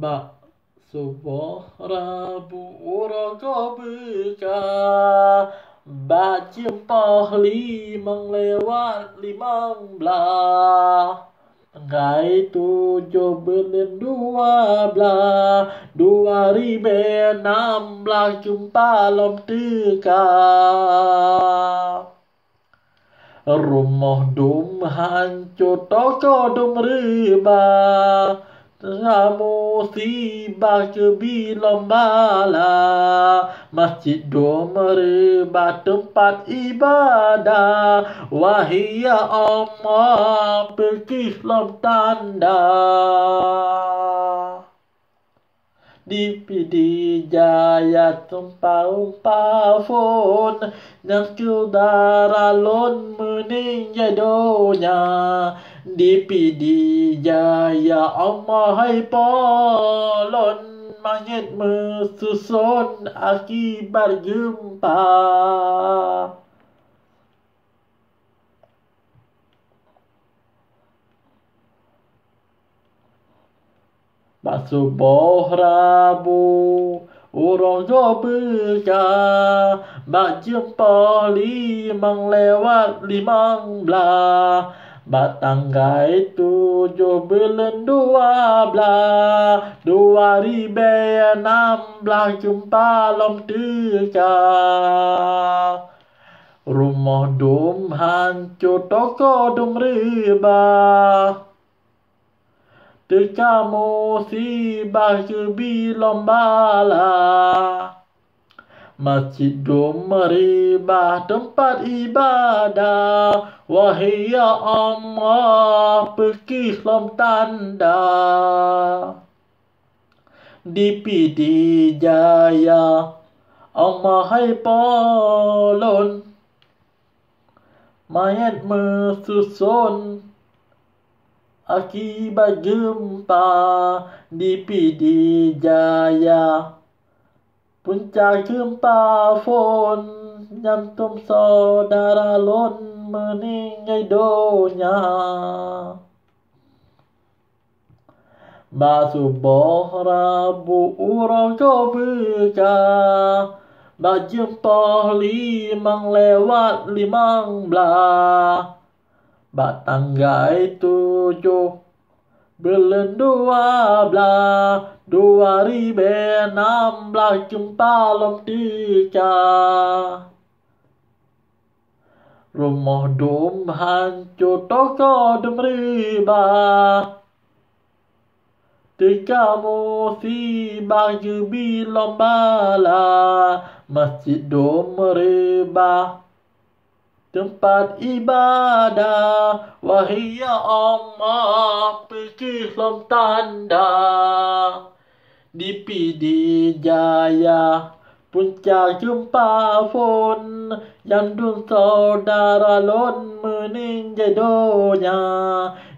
Ba Suara buora kabeka Ba jempah limang lewat limang belah belen dua belah Dua ribe enam belah jumpa lom Rumah dum hancur toko dum ribah Ramu si baca bilom bala Masjid domeri bah tempat ibadah Wahia Allah pekis lom tanda DPD jaya tempah umpah fon Nyakil darah lon mening jadonya dipi di ya ya amma hay polon mangit mesusun akibat Masuk bohrabu Urong do berka Bak jumpa limang lewat limang belah Batangga itu jo belum dua belah Dua ribe enam belah jumpa lom tiga Rumah dum hancur toko dum riba Teka musibah kebi bala Masjid bah tempat ibadah Wahai ya Allah pergi selam tanda Di Piti Jaya Allah oh, hai polon Mayat mesusun Akibat gempa di Pidijaya Jaya ปุญจากชืมป่าฝนยำตุมโซดาราล้นมือนิ่งไงโดยาบาสุบอราบุอุรอกบือกาบาจึมปอลีมังเลวัดลิมังบลาบาตังไกตุจู Belendua bla dua ribu enam belas jumpa lomdica Rumah dom hancur toko demriba Tiga musibah jubi lombala Masjid dom rebah tempat ibadah Wahai ya Allah pergi lom tanda Di PD Jaya puncak jumpa pun Yang dun saudara lon meninjai dunia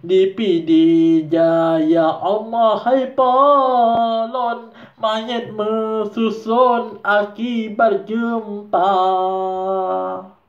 Di PD Jaya Allah hai polon Mayat mesusun akibat jumpa Jumpa